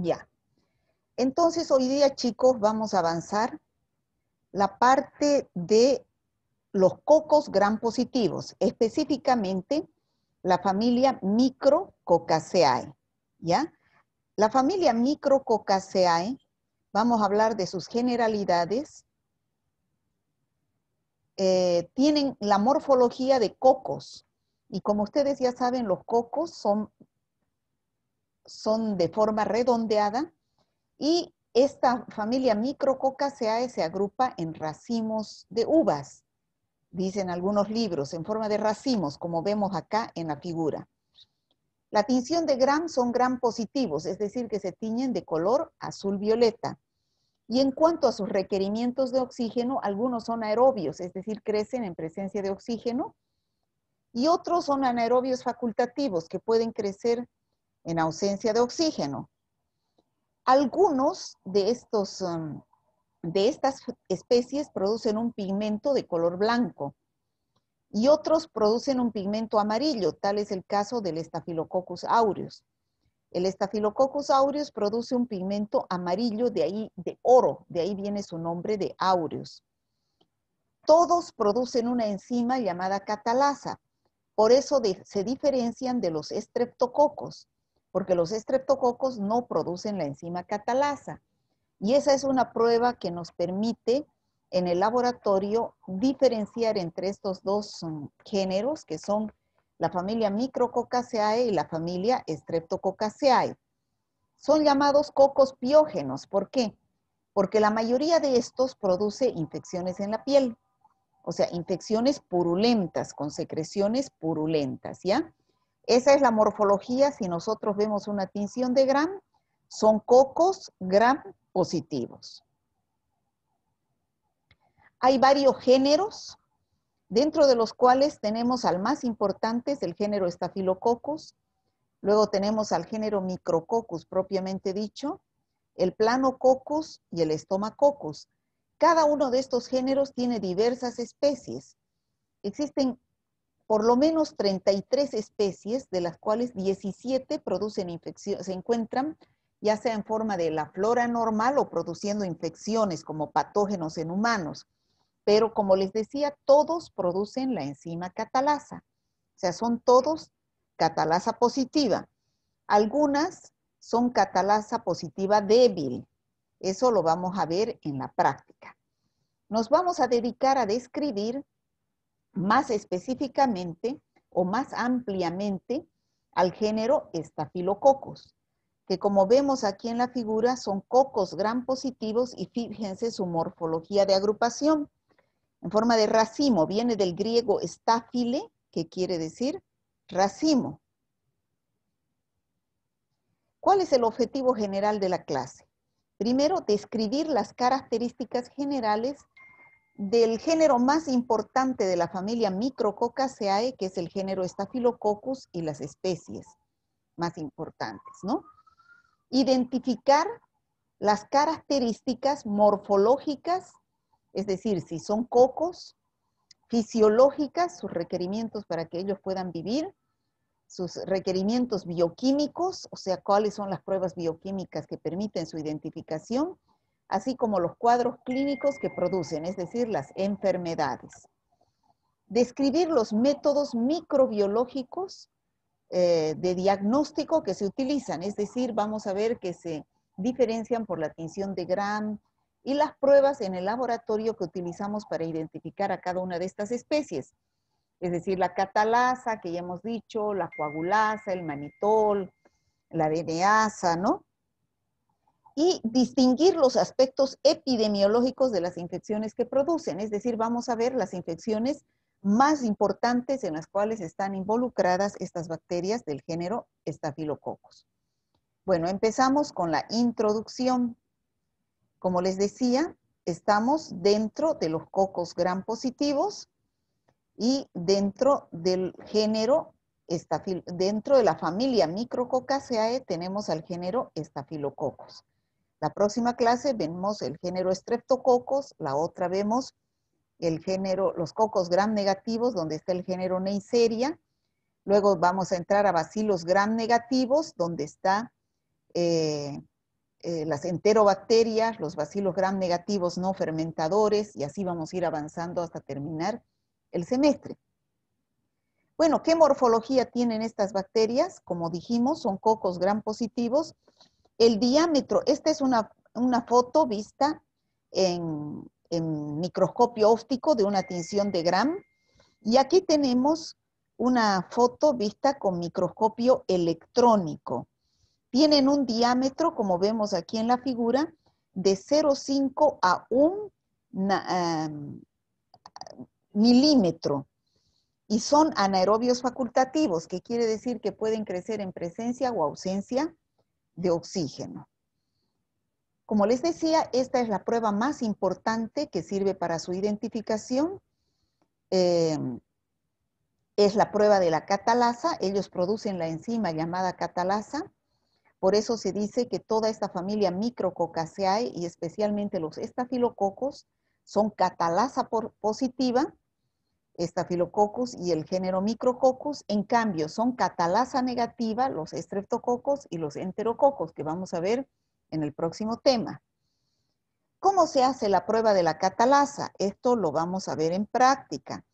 Ya. Entonces, hoy día, chicos, vamos a avanzar la parte de los cocos gran positivos, específicamente la familia Micrococaceae, ¿ya? La familia Micrococaceae, vamos a hablar de sus generalidades, eh, tienen la morfología de cocos. Y como ustedes ya saben, los cocos son son de forma redondeada y esta familia Micrococaceae se agrupa en racimos de uvas, dicen algunos libros, en forma de racimos, como vemos acá en la figura. La tinción de gram son gram positivos, es decir, que se tiñen de color azul-violeta. Y en cuanto a sus requerimientos de oxígeno, algunos son aerobios, es decir, crecen en presencia de oxígeno, y otros son anaerobios facultativos, que pueden crecer en ausencia de oxígeno. Algunos de, estos, um, de estas especies producen un pigmento de color blanco y otros producen un pigmento amarillo, tal es el caso del Staphylococcus aureus. El Staphylococcus aureus produce un pigmento amarillo de ahí de oro, de ahí viene su nombre de aureus. Todos producen una enzima llamada catalasa, por eso se diferencian de los estreptococos porque los estreptococos no producen la enzima catalasa. Y esa es una prueba que nos permite en el laboratorio diferenciar entre estos dos mm, géneros que son la familia Micrococaceae y la familia Streptococaceae. Son llamados cocos piógenos. ¿Por qué? Porque la mayoría de estos produce infecciones en la piel, o sea, infecciones purulentas, con secreciones purulentas, ¿ya? Esa es la morfología. Si nosotros vemos una tinción de Gram, son cocos Gram positivos. Hay varios géneros, dentro de los cuales tenemos al más importante, es el género Staphylococcus. Luego tenemos al género Micrococcus propiamente dicho, el Planococcus y el Estomacoccus. Cada uno de estos géneros tiene diversas especies. Existen por lo menos 33 especies, de las cuales 17 producen infección, se encuentran ya sea en forma de la flora normal o produciendo infecciones como patógenos en humanos. Pero como les decía, todos producen la enzima catalasa. O sea, son todos catalasa positiva. Algunas son catalasa positiva débil. Eso lo vamos a ver en la práctica. Nos vamos a dedicar a describir más específicamente o más ampliamente al género estafilococos, que como vemos aquí en la figura son cocos gran positivos y fíjense su morfología de agrupación. En forma de racimo, viene del griego estafile, que quiere decir racimo. ¿Cuál es el objetivo general de la clase? Primero, describir las características generales del género más importante de la familia Micrococaceae, que es el género Staphylococcus y las especies más importantes, ¿no? Identificar las características morfológicas, es decir, si son cocos, fisiológicas, sus requerimientos para que ellos puedan vivir, sus requerimientos bioquímicos, o sea, cuáles son las pruebas bioquímicas que permiten su identificación, así como los cuadros clínicos que producen, es decir, las enfermedades. Describir los métodos microbiológicos eh, de diagnóstico que se utilizan, es decir, vamos a ver que se diferencian por la tinción de Gram y las pruebas en el laboratorio que utilizamos para identificar a cada una de estas especies, es decir, la catalasa que ya hemos dicho, la coagulasa, el manitol, la DNAsa, ¿no? y distinguir los aspectos epidemiológicos de las infecciones que producen. Es decir, vamos a ver las infecciones más importantes en las cuales están involucradas estas bacterias del género estafilococos. Bueno, empezamos con la introducción. Como les decía, estamos dentro de los cocos gram positivos y dentro del género dentro de la familia Micrococaceae tenemos al género estafilococos. La próxima clase vemos el género Streptococos, la otra vemos el género, los cocos gram negativos, donde está el género Neisseria. Luego vamos a entrar a bacilos gram negativos, donde está eh, eh, las enterobacterias, los bacilos gram negativos no fermentadores, y así vamos a ir avanzando hasta terminar el semestre. Bueno, ¿qué morfología tienen estas bacterias? Como dijimos, son cocos gram positivos el diámetro, esta es una, foto vista en, microscopio óptico de una tinción de Gram. Y aquí tenemos una foto vista con microscopio electrónico. Tienen un diámetro, como vemos aquí en la figura, de 0,5 a 1 em, milímetro. Y son anaerobios facultativos, que quiere decir que pueden crecer en presencia o ausencia de oxígeno. Como les decía, esta es la prueba más importante que sirve para su identificación. Em, es la prueba de la catalasa. Ellos producen la enzima llamada catalasa. Por eso se dice que toda esta familia Micrococaceae y especialmente los estafilococos son catalasa positiva estafilococcus y el género Micrococcus. En cambio, son catalasa negativa los estreptococos y los enterococos, que vamos a ver en el próximo tema. ¿Cómo se hace la prueba de la catalasa? Esto lo vamos a ver en práctica.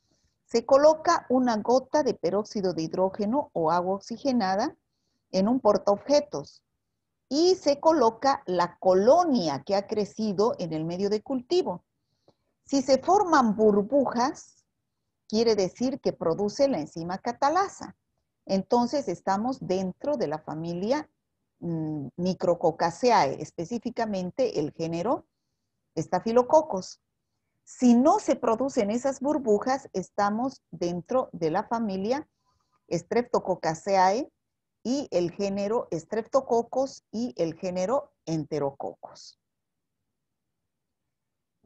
Se coloca una gota de peróxido de hidrógeno o agua oxigenada en un portaobjetos y se coloca la colonia que ha crecido en el medio de cultivo. Si se forman burbujas, quiere decir que produce la enzima catalasa. Entonces estamos dentro de la familia mm, Micrococaceae, específicamente el género estafilococos. Si no se producen esas burbujas, estamos dentro de la familia Streptococaceae y el género Streptococcus y el género Enterococcus.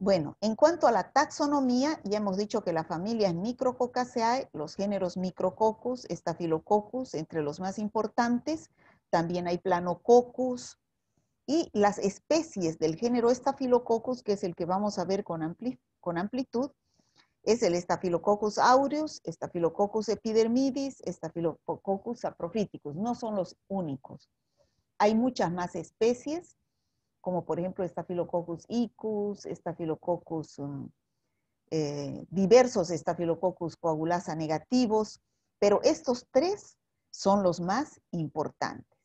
Bueno, en cuanto a la taxonomía, ya hemos dicho que la familia es Micrococaceae, los géneros Micrococcus, Staphylococcus, entre los más importantes, también hay Planococcus, y las especies del género Staphylococcus, que es el que vamos a ver con, con amplitud, es el Staphylococcus aureus, Staphylococcus epidermidis, Staphylococcus saprophyticus, no son los únicos. Hay muchas más especies, como por ejemplo Staphylococcus icus, Staphylococcus, mm, eh, diversos Staphylococcus coagulasa negativos, pero estos tres son los más importantes.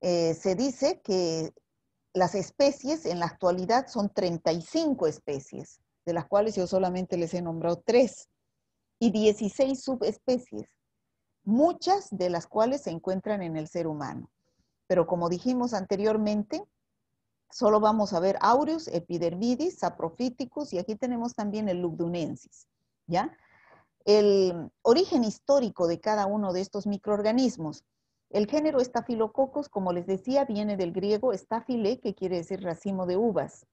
Eh, se dice que las especies en la actualidad son 35 especies, de las cuales yo solamente les he nombrado tres, y 16 subespecies, muchas de las cuales se encuentran en el ser humano. Pero como dijimos anteriormente, solo vamos a ver aureus, epidermidis, saprophyticus y aquí tenemos también el lugdunensis, ¿ya? El origen histórico de cada uno de estos microorganismos. El género Staphylococcus, como les decía, viene del griego estafile, que quiere decir racimo de uvas.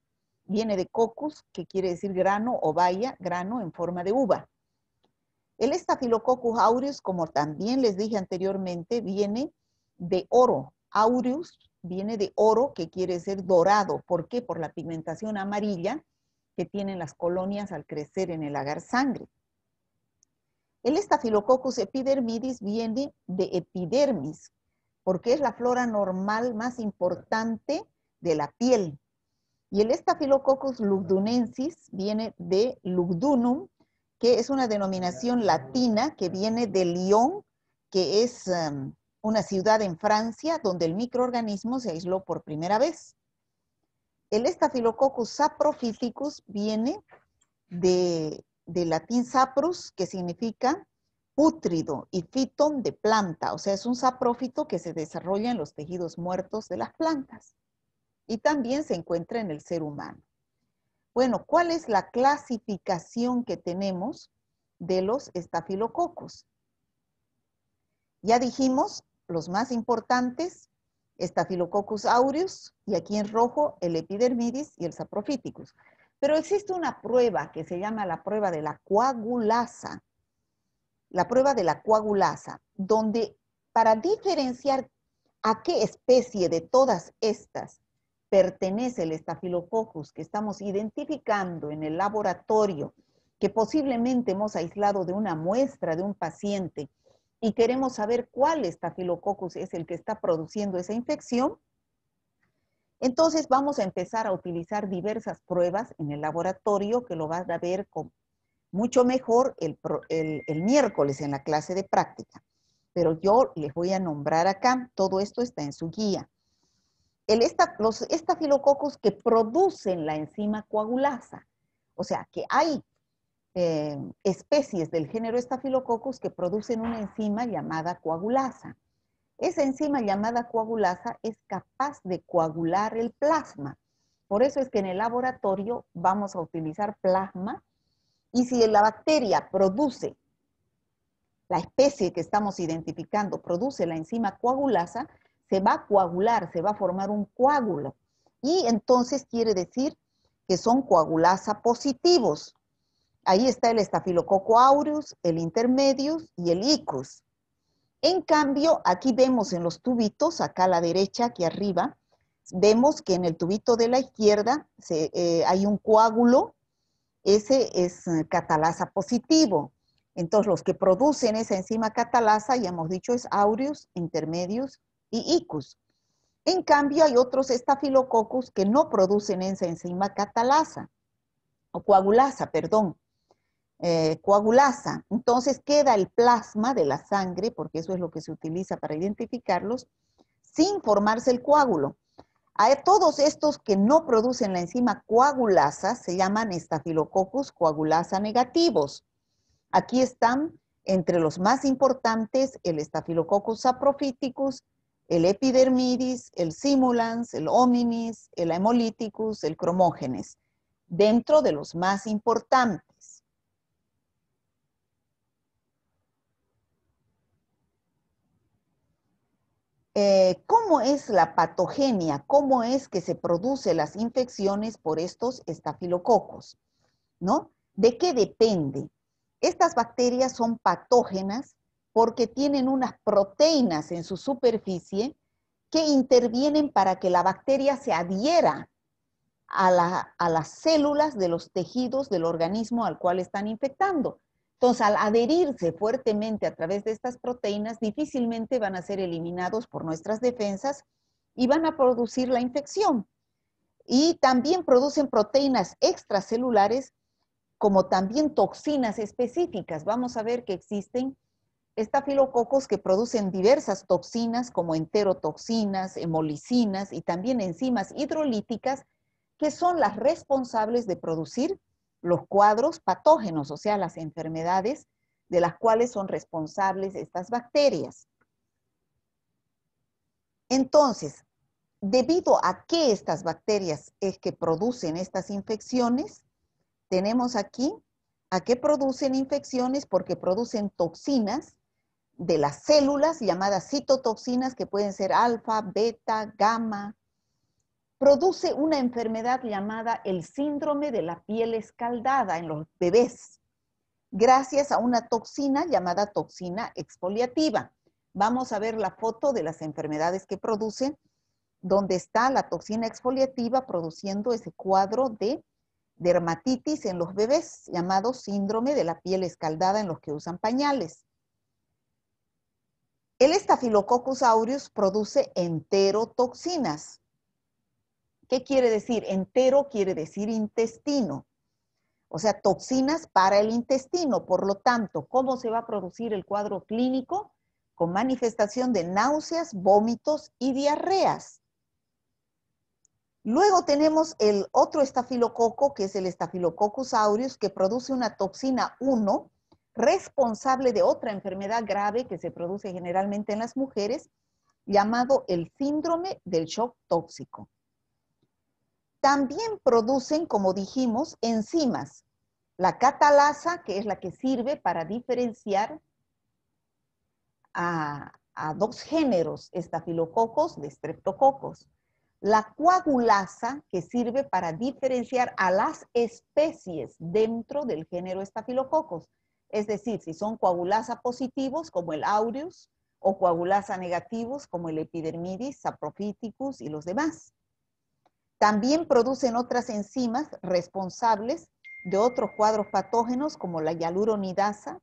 Viene de Coccus, que quiere decir grano o baya, grano en forma de uva. El Staphylococcus aureus, como también les dije anteriormente, viene de oro, aureus viene de oro, que quiere ser dorado. ¿Por qué? Por la pigmentación amarilla que tienen las colonias al crecer en el agar sangre. El Staphylococcus epidermidis viene de epidermis, porque es la flora normal más importante de la piel. Y el Staphylococcus lugdunensis viene de lugdunum, que es una denominación latina que viene de León, que es um, una ciudad en Francia donde el microorganismo se aisló por primera vez. El Staphylococcus saprophyticus viene de, del latín saprus, que significa pútrido, y phyton de planta, o sea, es un saprófito que se desarrolla en los tejidos muertos de las plantas y también se encuentra en el ser humano. Bueno, ¿cuál es la clasificación que tenemos de los estafilococos? Ya dijimos los más importantes, Staphylococcus aureus y aquí en rojo el epidermidis y el Saprophyticus. Pero existe una prueba que se llama la prueba de la coagulasa, la prueba de la coagulasa, donde para diferenciar a qué especie de todas estas pertenece el Staphylococcus que estamos identificando en el laboratorio, que posiblemente hemos aislado de una muestra de un paciente y queremos saber cuál estafilococcus es el que está produciendo esa infección, entonces vamos a empezar a utilizar diversas pruebas en el laboratorio que lo vas a ver con mucho mejor el, miércoles en la clase de práctica. Pero yo les voy a nombrar acá, todo esto está en su guía. El esta, los estafilococos que producen la enzima coagulasa, o sea, que hay eh, especies del género Staphylococcus que producen una enzima llamada coagulasa. Esa enzima llamada coagulasa es capaz de coagular el plasma. Por eso es que en el laboratorio vamos a utilizar plasma y si la bacteria produce, la especie que estamos identificando produce la enzima coagulasa, se va a coagular, se va a formar un coágulo. Y entonces quiere decir que son coagulasa positivos. Ahí está el estafilococo aureus, el intermedius y el icus. En cambio, aquí vemos en los tubitos, acá a la derecha, aquí arriba, vemos que en el tubito de la izquierda eh, hay un coágulo, ese es eh, catalasa positivo. Entonces, los que producen esa enzima catalasa, ya hemos dicho, es aureus, intermedius y icus. En cambio, hay otros estafilococos que no producen esa enzima catalasa, o coagulasa, perdón. Eh, coagulasa. Entonces queda el plasma de la sangre, porque eso es lo que se utiliza para identificarlos, sin formarse el coágulo. A e, todos estos que no producen la enzima coagulasa se llaman estafilococcus coagulasa negativos. Aquí están entre los más importantes el estafilococcus saprophyticus, el epidermidis, el simulans, el hominis, el hemolyticus, el cromógenes, dentro de los más importantes. Eh, cómo es la patogenia, cómo es que se producen las infecciones por estos estafilococos, ¿no? ¿De qué depende? Estas bacterias son patógenas porque tienen unas proteínas en su superficie que intervienen para que la bacteria se adhiera a las células de los tejidos del organismo al cual están infectando. Entonces, al adherirse fuertemente a través de estas proteínas, difícilmente van a ser eliminados por nuestras defensas y van a producir la infección. Y también producen proteínas extracelulares como también toxinas específicas. Vamos a ver que existen estafilococos que producen diversas toxinas como enterotoxinas, hemolicinas y también enzimas hidrolíticas que son las responsables de producir los cuadros patógenos, o sea, las enfermedades de las cuales son responsables estas bacterias. Entonces, debido a qué estas bacterias es que producen estas infecciones, tenemos aquí a qué producen infecciones porque producen toxinas de las células llamadas citotoxinas que pueden ser alfa, beta, gamma, produce una enfermedad llamada el síndrome de la piel escaldada en los bebés, gracias a una toxina llamada toxina exfoliativa. Vamos a ver la foto de las enfermedades que produce, donde está la toxina exfoliativa produciendo ese cuadro de dermatitis en los bebés, llamado síndrome de la piel escaldada en los que usan pañales. El Staphylococcus aureus produce enterotoxinas, ¿Qué quiere decir? Entero quiere decir intestino. O sea, toxinas para el intestino. Por lo tanto, ¿cómo se va a producir el cuadro clínico? Con manifestación de náuseas, vómitos y diarreas. Luego tenemos el otro estafilococo, que es el estafilococcus aureus, que produce una toxina 1, responsable de otra enfermedad grave que se produce generalmente en las mujeres, llamado el síndrome del shock tóxico. También producen, como dijimos, enzimas. La catalasa, que es la que sirve para diferenciar a, dos géneros, estafilococos de estreptococos. La coagulasa, que sirve para diferenciar a las especies dentro del género estafilococos. Es decir, si son coagulasa positivos, como el aureus, o coagulasa negativos, como el epidermidis, saprophyticus y los demás. También producen otras enzimas responsables de otros cuadros patógenos como la hialuronidasa,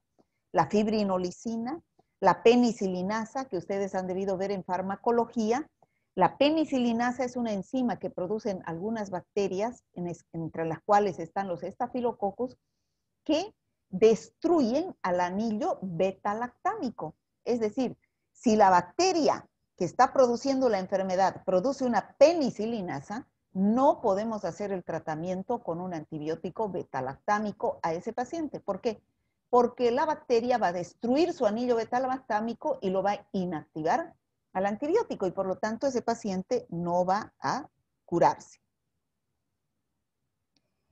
la fibrinolisina, la penicilinasa, que ustedes han debido ver en farmacología. La penicilinasa es una enzima que producen algunas bacterias, entre las cuales están los estafilococos, que destruyen al anillo beta-lactámico. Es decir, si la bacteria que está produciendo la enfermedad produce una penicilinasa, no podemos hacer el tratamiento con un antibiótico betalactámico a ese paciente. ¿Por qué? Porque la bacteria va a destruir su anillo betalactámico y lo va a inactivar al antibiótico y por lo tanto ese paciente no va a curarse.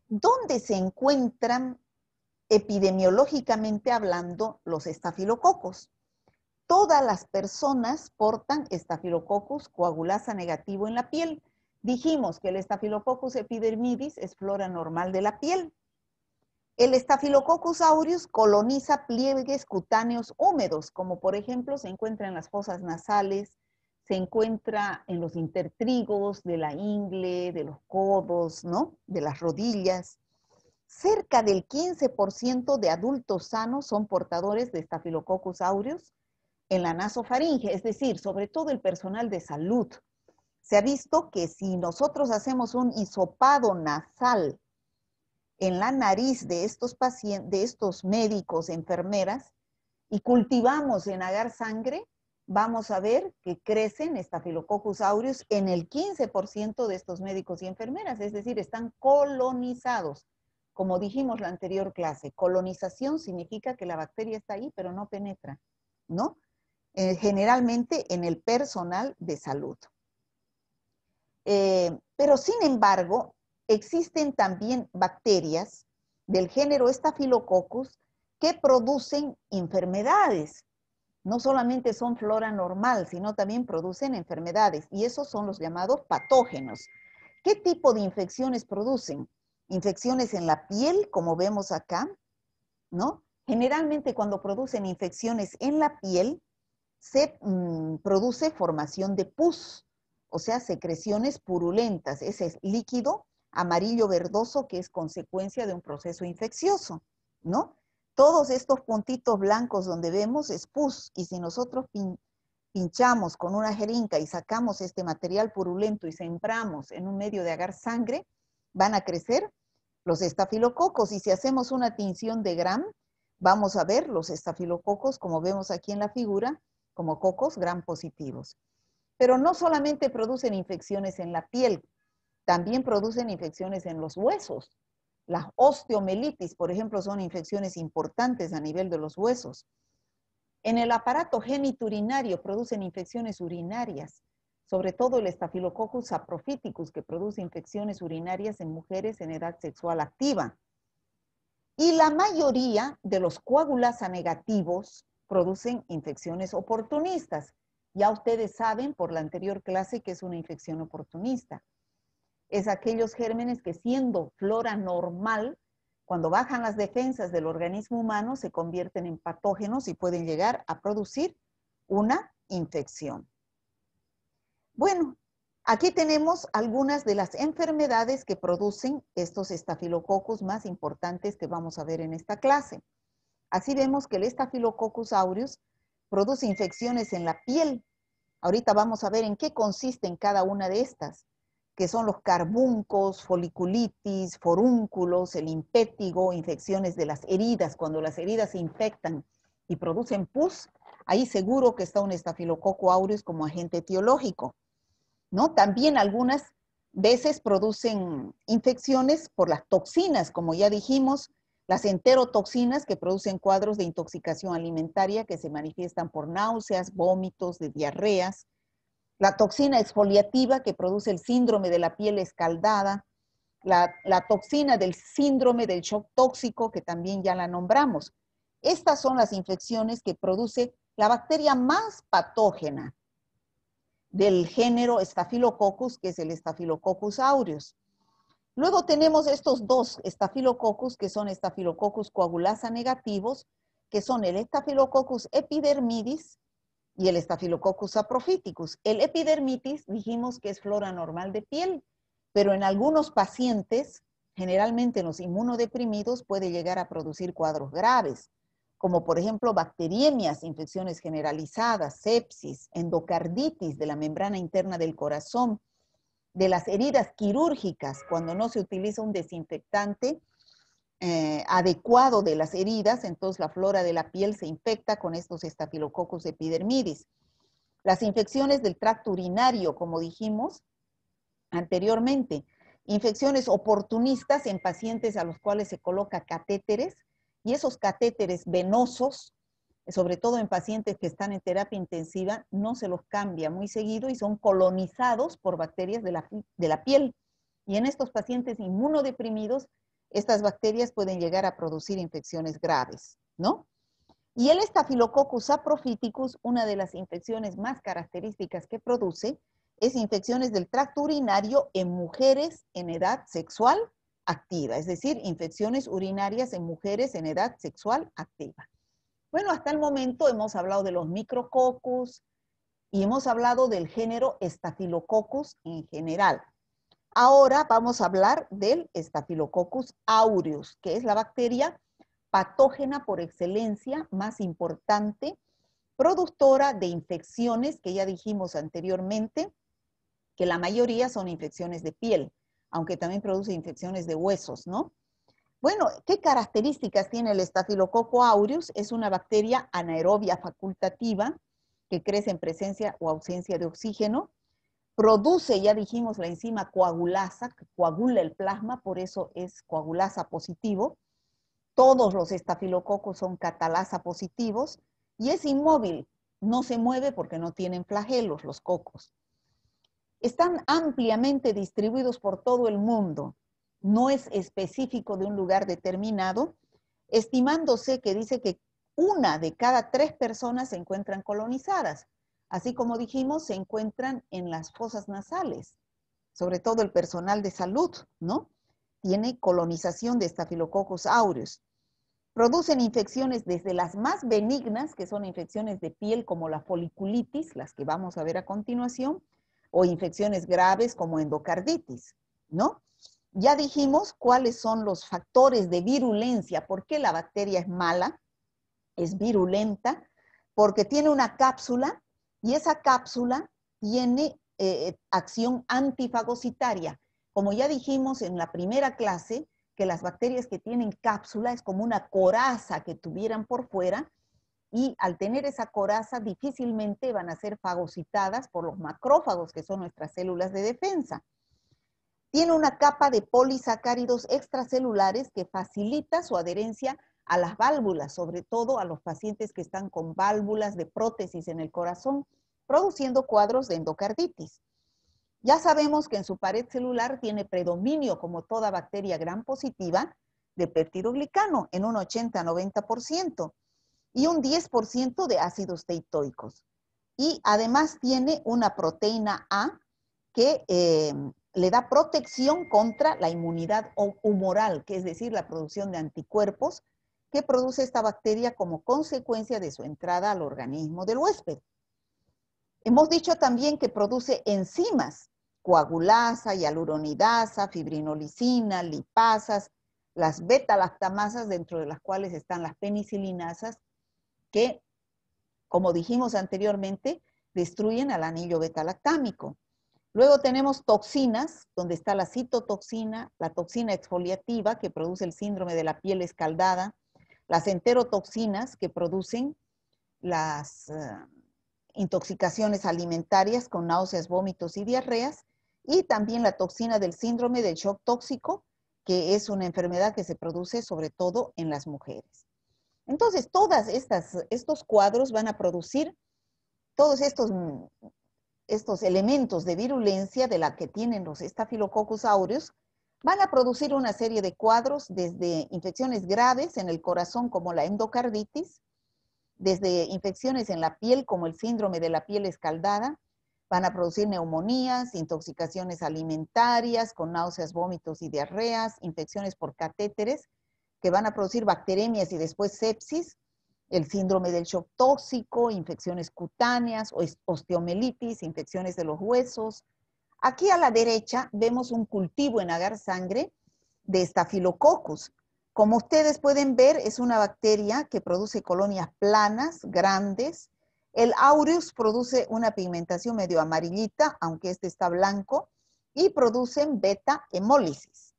¿Dónde se encuentran epidemiológicamente hablando los estafilococos? Todas las personas portan estafilococos coagulasa negativo en la piel Dijimos que el Staphylococcus epidermidis es flora normal de la piel. El Staphylococcus aureus coloniza pliegues cutáneos húmedos, como por ejemplo se encuentra en las fosas nasales, se encuentra en los intertrigos de la ingle, de los codos, ¿no? De las rodillas. Cerca del 15% de adultos sanos son portadores de Staphylococcus aureus en la nasofaringe, es decir, sobre todo el personal de salud, se ha visto que si nosotros hacemos un hisopado nasal en la nariz de estos pacientes, de estos médicos, enfermeras, y cultivamos en agar sangre, vamos a ver que crecen estafilococcus aureus en el 15% de estos médicos y enfermeras, es decir, están colonizados. Como dijimos la anterior clase, colonización significa que la bacteria está ahí, pero no penetra, ¿no? Eh, generalmente en el personal de salud. Eh, pero sin embargo, existen también bacterias del género Staphylococcus que producen enfermedades. No solamente son flora normal, sino también producen enfermedades y esos son los llamados patógenos. ¿Qué tipo de infecciones producen? Infecciones en la piel, como vemos acá, ¿no? Generalmente cuando producen infecciones en la piel, se mm, produce formación de pus o sea, secreciones purulentas, ese es líquido amarillo verdoso que es consecuencia de un proceso infeccioso, ¿no? Todos estos puntitos blancos donde vemos es pus y si nosotros pinchamos con una jeringa y sacamos este material purulento y sembramos en un medio de agar sangre, van a crecer los estafilococos y si hacemos una tinción de gram, vamos a ver los estafilococos, como vemos aquí en la figura, como cocos gram positivos. Pero no solamente producen infecciones en la piel, también producen infecciones en los huesos. Las osteomelitis, por ejemplo, son infecciones importantes a nivel de los huesos. En el aparato geniturinario producen infecciones urinarias, sobre todo el Staphylococcus saprophyticus que produce infecciones urinarias en mujeres en edad sexual activa. Y la mayoría de los coagulasa negativos producen infecciones oportunistas, ya ustedes saben por la anterior clase que es una infección oportunista. Es aquellos gérmenes que siendo flora normal, cuando bajan las defensas del organismo humano, se convierten en patógenos y pueden llegar a producir una infección. Bueno, aquí tenemos algunas de las enfermedades que producen estos estafilococos más importantes que vamos a ver en esta clase. Así vemos que el estafilococcus aureus produce infecciones en la piel. Ahorita vamos a ver en qué consisten cada una de estas, que son los carbuncos, foliculitis, forúnculos, el impétigo, infecciones de las heridas. Cuando las heridas se infectan y producen pus, ahí seguro que está un estafilococo aureus como agente etiológico. ¿no? También algunas veces producen infecciones por las toxinas, como ya dijimos, las enterotoxinas que producen cuadros de intoxicación alimentaria que se manifiestan por náuseas, vómitos, de diarreas. La toxina exfoliativa que produce el síndrome de la piel escaldada. La, la toxina del síndrome del shock tóxico que también ya la nombramos. Estas son las infecciones que produce la bacteria más patógena del género Staphylococcus, que es el Staphylococcus aureus. Luego tenemos estos dos estafilococcus, que son estafilococcus coagulasa negativos, que son el estafilococcus epidermidis y el estafilococcus saprophyticus. El epidermidis dijimos que es flora normal de piel, pero en algunos pacientes, generalmente en los inmunodeprimidos, puede llegar a producir cuadros graves, como por ejemplo bacteriemias, infecciones generalizadas, sepsis, endocarditis de la membrana interna del corazón, de las heridas quirúrgicas cuando no se utiliza un desinfectante eh, adecuado de las heridas, entonces la flora de la piel se infecta con estos estafilococos epidermidis. Las infecciones del tracto urinario, como dijimos anteriormente, infecciones oportunistas en pacientes a los cuales se coloca catéteres y esos catéteres venosos sobre todo en pacientes que están en terapia intensiva, no se los cambia muy seguido y son colonizados por bacterias de la, piel. Y en estos pacientes inmunodeprimidos, estas bacterias pueden llegar a producir infecciones graves, ¿no? Y el Staphylococcus saprophyticus, una de las infecciones más características que produce, es infecciones del tracto urinario en mujeres en edad sexual activa, es decir, infecciones urinarias en mujeres en edad sexual activa. Bueno, hasta el momento hemos hablado de los micrococos y hemos hablado del género Staphylococcus en general. Ahora vamos a hablar del Staphylococcus aureus, que es la bacteria patógena por excelencia más importante, productora de infecciones que ya dijimos anteriormente, que la mayoría son infecciones de piel, aunque también produce infecciones de huesos, ¿no? Bueno, ¿qué características tiene el estafilococo aureus? Es una bacteria anaerobia facultativa que crece en presencia o ausencia de oxígeno. Produce, ya dijimos, la enzima coagulasa, que coagula el plasma, por eso es coagulasa positivo. Todos los estafilococos son catalasa positivos y es inmóvil, no se mueve porque no tienen flagelos los cocos. Están ampliamente distribuidos por todo el mundo no es específico de un lugar determinado, estimándose que dice que una de cada tres personas se encuentran colonizadas. Así como dijimos, se encuentran en las fosas nasales, sobre todo el personal de salud, ¿no? Tiene colonización de estafilococos aureus. Producen infecciones desde las más benignas, que son infecciones de piel como la foliculitis, las que vamos a ver a continuación, o infecciones graves como endocarditis, ¿no? Ya dijimos cuáles son los factores de virulencia, por qué la bacteria es mala, es virulenta, porque tiene una cápsula y esa cápsula tiene eh, eh, acción antifagocitaria. Como ya dijimos en la primera clase, que las bacterias que tienen cápsula es como una coraza que tuvieran por fuera y al tener esa coraza difícilmente van a ser fagocitadas por los macrófagos, que son nuestras células de defensa. Tiene una capa de polisacáridos extracelulares que facilita su adherencia a las válvulas, sobre todo a los pacientes que están con válvulas de prótesis en el corazón, produciendo cuadros de endocarditis. Ya sabemos que en su pared celular tiene predominio, como toda bacteria gran positiva, de peptidoglicano en un 80-90% y un 10% de ácidos teitoicos. Y además tiene una proteína A que eh, le da protección contra la inmunidad humoral, que es decir, la producción de anticuerpos que produce esta bacteria como consecuencia de su entrada al organismo del huésped. Hemos dicho también que produce enzimas, coagulasa, hialuronidasa, fibrinolisina, lipasas, las beta-lactamasas, dentro de las cuales están las penicilinasas, que, como dijimos anteriormente, destruyen al anillo beta-lactámico. Luego tenemos toxinas, donde está la citotoxina, la toxina exfoliativa, que produce el síndrome de la piel escaldada, las enterotoxinas, que producen las eh, intoxicaciones alimentarias con náuseas, vómitos y diarreas, y también la toxina del síndrome del shock tóxico, que es una enfermedad que se produce sobre todo en las mujeres. Entonces, todos estos cuadros van a producir todos estos estos elementos de virulencia de la que tienen los estafilococcus aureus, van a producir una serie de cuadros desde infecciones graves en el corazón como la endocarditis, desde infecciones en la piel como el síndrome de la piel escaldada, van a producir neumonías, intoxicaciones alimentarias con náuseas, vómitos y diarreas, infecciones por catéteres, que van a producir bacteremias y después sepsis, el síndrome del shock tóxico, infecciones cutáneas, osteomelitis, infecciones de los huesos. Aquí a la derecha vemos un cultivo en agar sangre de estafilococcus. Como ustedes pueden ver, es una bacteria que produce colonias planas, grandes. El aureus produce una pigmentación medio amarillita, aunque este está blanco, y producen beta hemólisis.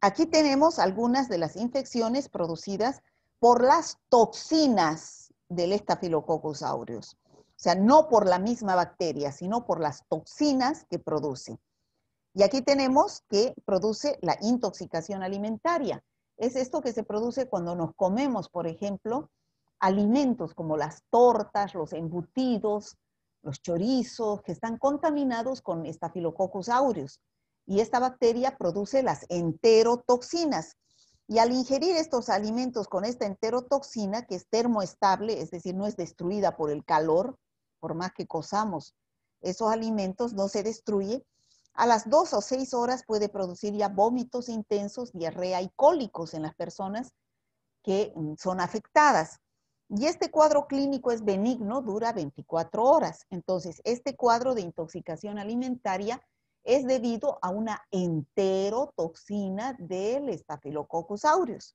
Aquí tenemos algunas de las infecciones producidas por las toxinas del Staphylococcus aureus. O sea, no por la misma bacteria, sino por las toxinas que produce. Y aquí tenemos que produce la intoxicación alimentaria. Es esto que se produce cuando nos comemos, por ejemplo, alimentos como las tortas, los embutidos, los chorizos, que están contaminados con Staphylococcus aureus y esta bacteria produce las enterotoxinas. Y al ingerir estos alimentos con esta enterotoxina, que es termoestable, es decir, no es destruida por el calor, por más que cozamos esos alimentos, no se destruye, a las dos o seis horas puede producir ya vómitos intensos, diarrea y cólicos en las personas que mm, son afectadas. Y este cuadro clínico es benigno, dura 24 horas. Entonces, este cuadro de intoxicación alimentaria es debido a una enterotoxina del Staphylococcus aureus.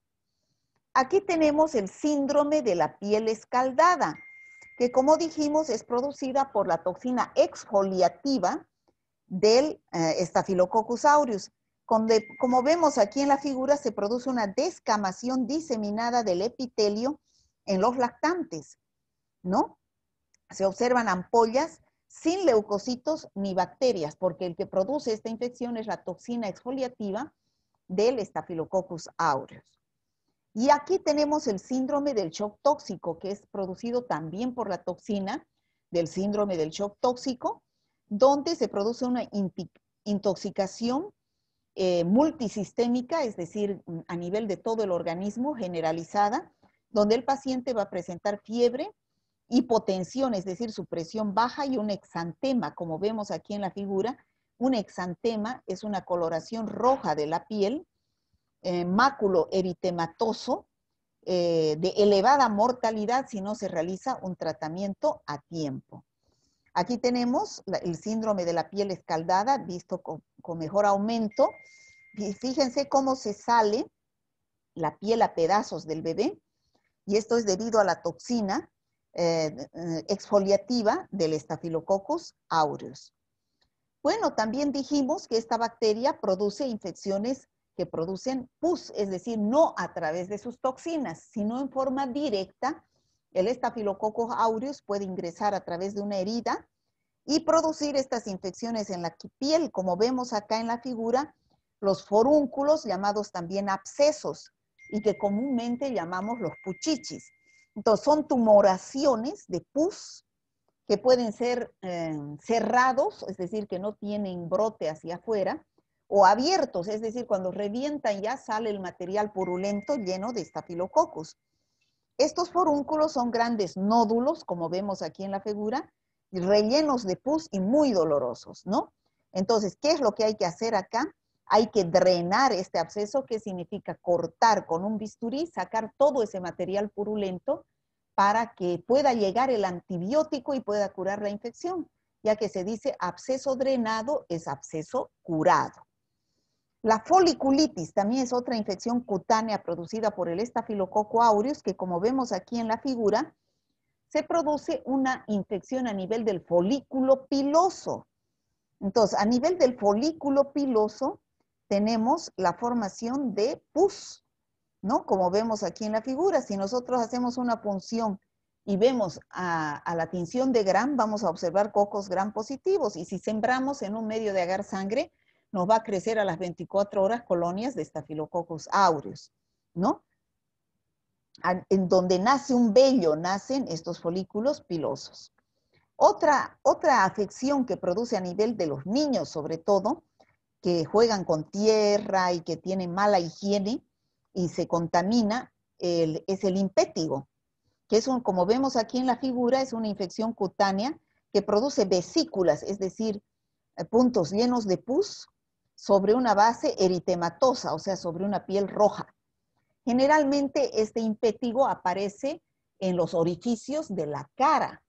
Aquí tenemos el síndrome de la piel escaldada, que como dijimos es producida por la toxina exfoliativa del eh, Staphylococcus aureus. Donde, como vemos aquí en la figura, se produce una descamación diseminada del epitelio en los lactantes, ¿no? Se observan ampollas sin leucocitos ni bacterias, porque el que produce esta infección es la toxina exfoliativa del Staphylococcus aureus. Y aquí tenemos el síndrome del shock tóxico, que es producido también por la toxina del síndrome del shock tóxico, donde se produce una intoxicación eh, multisistémica, es decir, a nivel de todo el organismo generalizada, donde el paciente va a presentar fiebre, hipotensión, es decir, su presión baja, y un exantema, como vemos aquí en la figura. Un exantema es una coloración roja de la piel, eh, máculo eritematoso, eh, de elevada mortalidad si no se realiza un tratamiento a tiempo. Aquí tenemos el síndrome de la piel escaldada visto con, con, mejor aumento. Fíjense cómo se sale la piel a pedazos del bebé y esto es debido a la toxina eh, exfoliativa del Staphylococcus aureus. Bueno, también dijimos que esta bacteria produce infecciones que producen pus, es decir, no a través de sus toxinas, sino en forma directa. El Staphylococcus aureus puede ingresar a través de una herida y producir estas infecciones en la piel, como vemos acá en la figura, los forúnculos llamados también abscesos y que comúnmente llamamos los puchichis. Entonces, son tumoraciones de pus que pueden ser eh, cerrados, es decir, que no tienen brote hacia afuera, o abiertos, es decir, cuando revientan ya sale el material purulento lleno de estafilococos. Estos forúnculos son grandes nódulos, como vemos aquí en la figura, rellenos de pus y muy dolorosos, ¿no? Entonces, ¿qué es lo que hay que hacer acá? hay que drenar este absceso, que significa cortar con un bisturí, sacar todo ese material purulento para que pueda llegar el antibiótico y pueda curar la infección, ya que se dice absceso drenado es absceso curado. La foliculitis también es otra infección cutánea producida por el estafilococo aureus, que como vemos aquí en la figura, se produce una infección a nivel del folículo piloso. Entonces, a nivel del folículo piloso, tenemos la formación de pus, ¿no? Como vemos aquí en la figura, si nosotros hacemos una punción y vemos a, la tinción de gram, vamos a observar cocos gram positivos. Y si sembramos en un medio de agar sangre, nos va a crecer a las 24 horas colonias de Staphylococcus aureus, ¿no? En donde nace un vello, nacen estos folículos pilosos. Otra, otra afección que produce a nivel de los niños, sobre todo, que juegan con tierra y que tienen mala higiene y se contamina, es el impétigo, que es un, como vemos aquí en la figura, es una infección cutánea que produce vesículas, es decir, eh, puntos llenos de pus sobre una base eritematosa, o sea, sobre una piel roja. Generalmente este impétigo aparece en los orificios de la cara,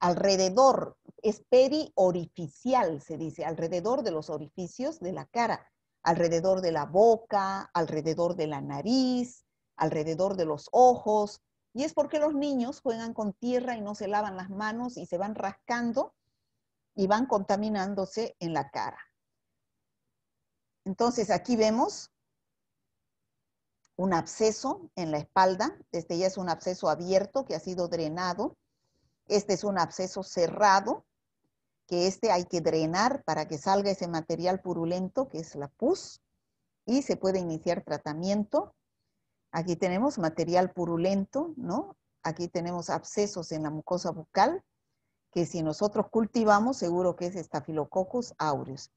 alrededor, es periorificial, se dice, alrededor de los orificios de la cara, alrededor de la boca, alrededor de la nariz, alrededor de los ojos, y es porque los niños juegan con tierra y no se lavan las manos y se van rascando y van contaminándose en la cara. Entonces aquí vemos un absceso en la espalda, este ya es un absceso abierto que ha sido drenado este es un absceso cerrado, que este hay que drenar para que salga ese material purulento que es la pus y se puede iniciar tratamiento. Aquí tenemos material purulento, ¿no? Aquí tenemos abscesos en la mucosa bucal que si nosotros cultivamos seguro que es Staphylococcus aureus.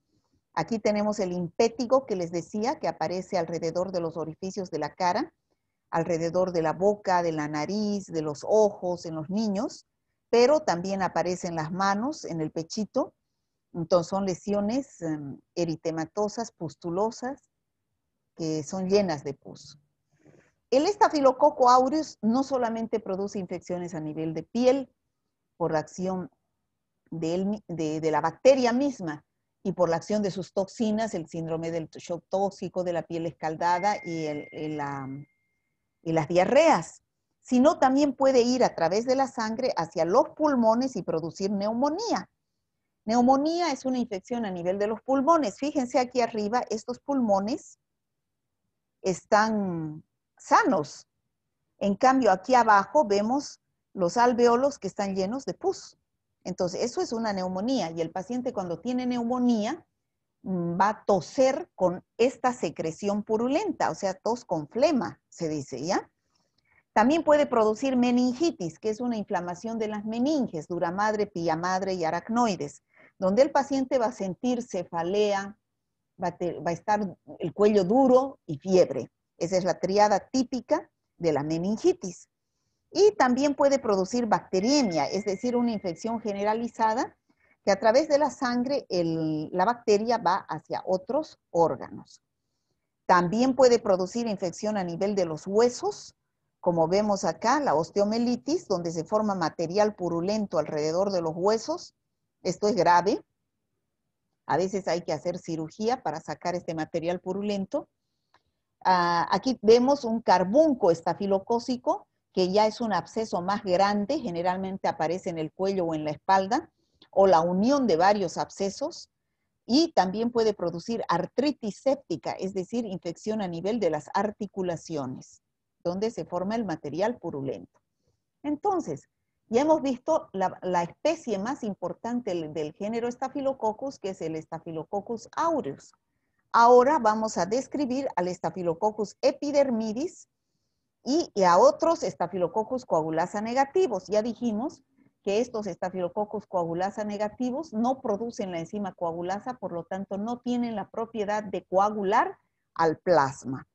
Aquí tenemos el impétigo que les decía que aparece alrededor de los orificios de la cara, alrededor de la boca, de la nariz, de los ojos en los niños pero también aparecen las manos, en el pechito. Entonces son lesiones em, eritematosas, pustulosas, que son llenas de pus. El estafilococo aureus no solamente produce infecciones a nivel de piel por la acción de, la bacteria misma, y por la acción de sus toxinas, el síndrome del shock tóxico, de la piel escaldada y las diarreas sino también puede ir a través de la sangre hacia los pulmones y producir neumonía. Neumonía es una infección a nivel de los pulmones. Fíjense aquí arriba, estos pulmones están sanos. En cambio, aquí abajo vemos los alveolos que están llenos de pus. Entonces, eso es una neumonía y el paciente cuando tiene neumonía mm, va a toser con esta secreción purulenta, o sea, tos con flema, se dice, ¿ya? También puede producir meningitis, que es una inflamación de las meninges, duramadre, madre, madre y aracnoides, donde el paciente va a sentir cefalea, va a, estar el cuello duro y fiebre. Esa es la triada típica de la meningitis. Y también puede producir bacteriemia, es decir, una infección generalizada que a través de la sangre la bacteria va hacia otros órganos. También puede producir infección a nivel de los huesos, como vemos acá, la osteomelitis, donde se forma material purulento alrededor de los huesos. Esto es grave. A veces hay que hacer cirugía para sacar este material purulento. Ah, aquí vemos un carbunco estafilocócico, que ya es un absceso más grande, generalmente aparece en el cuello o en la espalda, o la unión de varios abscesos, y también puede producir artritis séptica, es decir, infección a nivel de las articulaciones donde se forma el material purulento. Entonces, ya hemos visto la, especie más importante del, género Staphylococcus, que es el Staphylococcus aureus. Ahora vamos a describir al Staphylococcus epidermidis y, a otros Staphylococcus coagulasa negativos. Ya dijimos que estos Staphylococcus coagulasa negativos no producen la enzima coagulasa, por lo tanto no tienen la propiedad de coagular al plasma.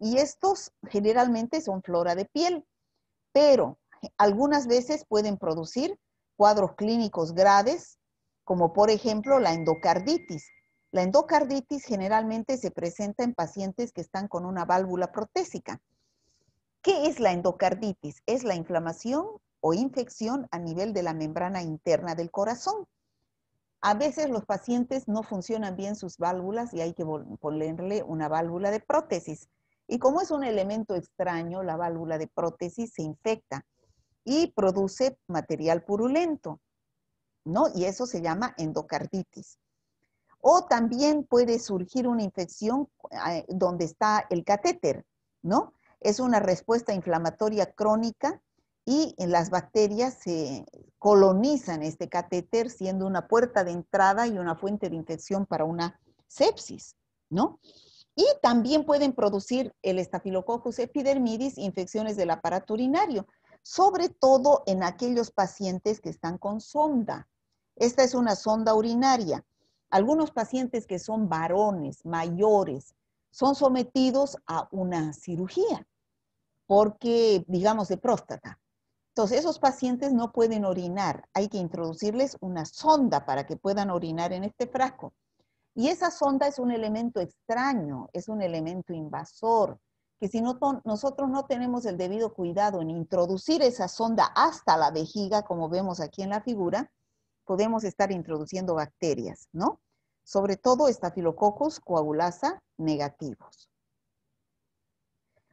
Y estos generalmente son flora de piel, pero algunas veces pueden producir cuadros clínicos graves, como por ejemplo la endocarditis. La endocarditis generalmente se presenta en pacientes que están con una válvula protésica. ¿Qué es la endocarditis? Es la inflamación o infección a nivel de la membrana interna del corazón. A veces los pacientes no funcionan bien sus válvulas y hay que ponerle una válvula de prótesis. Y como es un elemento extraño, la válvula de prótesis se infecta y produce material purulento, ¿no? Y eso se llama endocarditis. O también puede surgir una infección eh, donde está el catéter, ¿no? Es una respuesta inflamatoria crónica y las bacterias se colonizan este catéter siendo una puerta de entrada y una fuente de infección para una sepsis, ¿no? Y también pueden producir el estafilococcus epidermidis infecciones del aparato urinario, sobre todo en aquellos pacientes que están con sonda. Esta es una sonda urinaria. Algunos pacientes que son varones, mayores, son sometidos a una cirugía porque, digamos, de próstata. Entonces, esos pacientes no pueden orinar. Hay que introducirles una sonda para que puedan orinar en este frasco. Y esa sonda es un elemento extraño, es un elemento invasor, que si nosotros no tenemos el debido cuidado en introducir esa sonda hasta la vejiga, como vemos aquí en la figura, podemos estar introduciendo bacterias, ¿no? Sobre todo estafilococcus coagulasa negativos.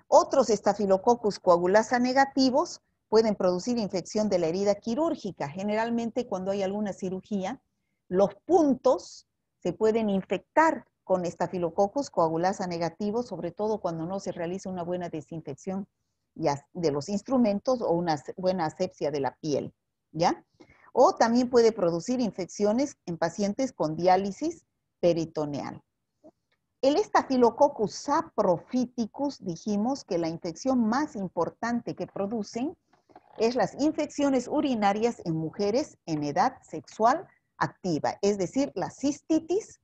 Otros estafilococcus coagulasa negativos pueden producir infección de la herida quirúrgica. Generalmente cuando hay alguna cirugía, los puntos se pueden infectar con estafilococos coagulasa negativo, sobre todo cuando no se realiza una buena desinfección de los instrumentos o una buena asepsia de la piel, ¿ya? O también puede producir infecciones en pacientes con diálisis peritoneal. El estafilococcus saprophyticus, dijimos que la infección más importante que producen es las infecciones urinarias en mujeres en edad sexual activa, es decir, la cistitis,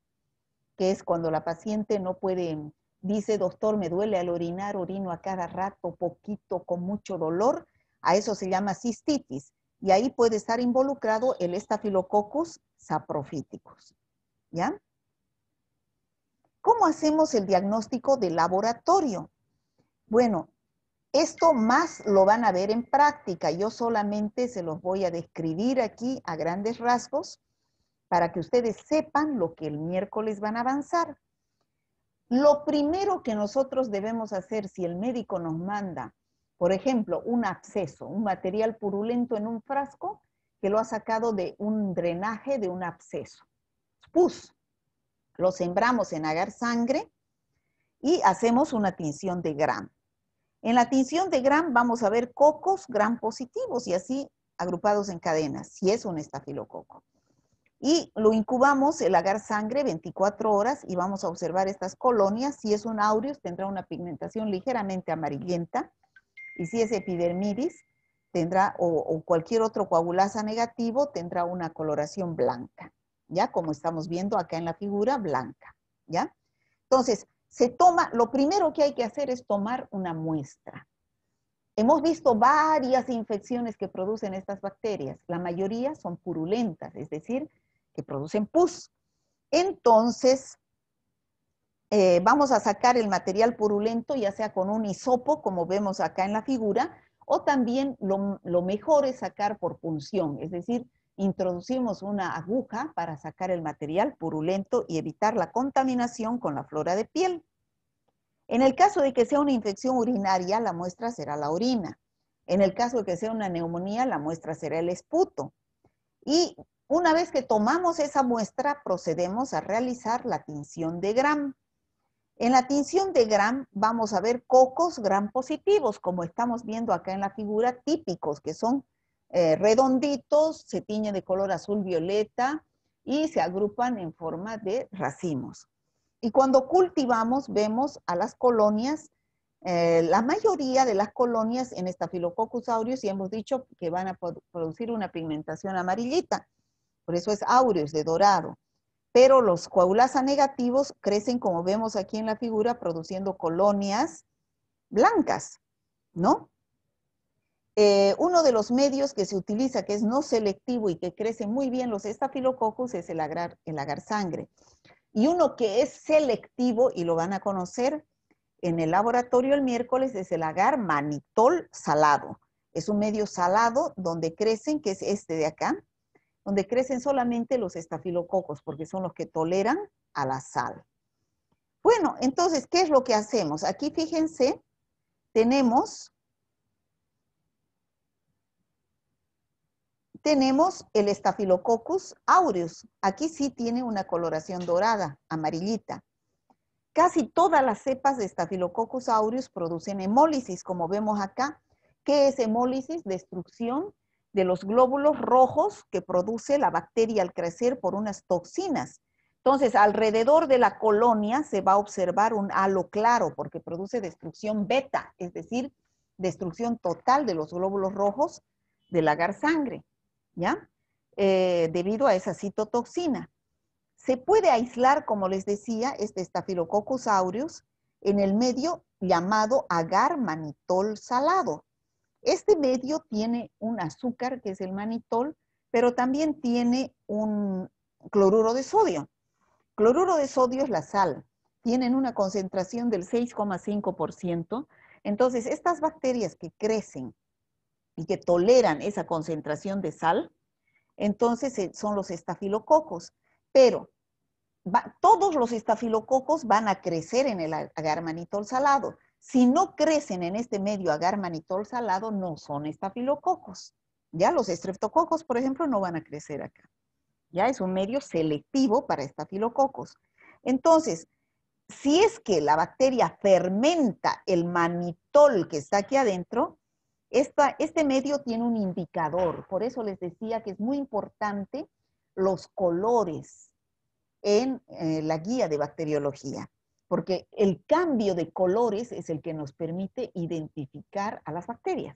que es cuando la paciente no puede, dice, doctor, me duele al orinar, orino a cada rato, poquito, con mucho dolor, a eso se llama cistitis. Y ahí puede estar involucrado el estafilococcus saprofíticos. ¿Ya? ¿Cómo hacemos el diagnóstico de laboratorio? Bueno, esto más lo van a ver en práctica. Yo solamente se los voy a describir aquí a grandes rasgos para que ustedes sepan lo que el miércoles van a avanzar. Lo primero que nosotros debemos hacer si el médico nos manda, por ejemplo, un absceso, un material purulento en un frasco que lo ha sacado de un drenaje de un absceso. Pus. Lo sembramos en agar sangre y hacemos una tinción de gram. En la tinción de gram vamos a ver cocos gram positivos y así agrupados en cadenas, si es un estafilococo y lo incubamos, el agar sangre, 24 horas y vamos a observar estas colonias. Si es un aureus, tendrá una pigmentación ligeramente amarillenta y si es epidermidis, tendrá o, cualquier otro coagulasa negativo, tendrá una coloración blanca, ¿ya? Como estamos viendo acá en la figura, blanca, ¿ya? Entonces, se toma, lo primero que hay que hacer es tomar una muestra. Hemos visto varias infecciones que producen estas bacterias. La mayoría son purulentas, es decir, que producen pus. Entonces, eh, vamos a sacar el material purulento, ya sea con un hisopo, como vemos acá en la figura, o también lo, lo, mejor es sacar por punción, es decir, introducimos una aguja para sacar el material purulento y evitar la contaminación con la flora de piel. En el caso de que sea una infección urinaria, la muestra será la orina. En el caso de que sea una neumonía, la muestra será el esputo. Y una vez que tomamos esa muestra, procedemos a realizar la tinción de Gram. En la tinción de Gram vamos a ver cocos Gram positivos, como estamos viendo acá en la figura, típicos, que son eh, redonditos, se tiñen de color azul violeta y se agrupan en forma de racimos. Y cuando cultivamos, vemos a las colonias, eh, la mayoría de las colonias en Staphylococcus aureus, y hemos dicho que van a producir una pigmentación amarillita por eso es áureos, de dorado. Pero los coagulasa negativos crecen, como vemos aquí en la figura, produciendo colonias blancas, ¿no? Eh, uno de los medios que se utiliza, que es no selectivo y que crece muy bien los estafilococos, es el agar, el agar sangre. Y uno que es selectivo, y lo van a conocer en el laboratorio el miércoles, es el agar manitol salado. Es un medio salado donde crecen, que es este de acá, donde crecen solamente los estafilococos, porque son los que toleran a la sal. Bueno, entonces, ¿qué es lo que hacemos? Aquí, fíjense, tenemos, tenemos el estafilococcus aureus. Aquí sí tiene una coloración dorada, amarillita. Casi todas las cepas de estafilococcus aureus producen hemólisis, como vemos acá. ¿Qué es hemólisis? Destrucción de los glóbulos rojos que produce la bacteria al crecer por unas toxinas. Entonces, alrededor de la colonia se va a observar un halo claro porque produce destrucción beta, es decir, destrucción total de los glóbulos rojos de agar sangre, ¿ya? Eh, debido a esa citotoxina. Se puede aislar, como les decía, este Staphylococcus aureus en el medio llamado agar manitol salado, este medio tiene un azúcar, que es el manitol, pero también tiene un cloruro de sodio. Cloruro de sodio es la sal. Tienen una concentración del 6,5%. Entonces, estas bacterias que crecen y que toleran esa concentración de sal, entonces eh, son los estafilococos. Pero todos los estafilococos van a crecer en el manitol salado. Si no crecen en este medio manitol salado, no son estafilococos. Ya los estreptococos, por ejemplo, no van a crecer acá. Ya es un medio selectivo para estafilococos. Entonces, si es que la bacteria fermenta el manitol que está aquí adentro, este medio tiene un indicador. Por eso les decía que es muy importante los colores en eh, la guía de bacteriología porque el cambio de colores es el que nos permite identificar a las bacterias.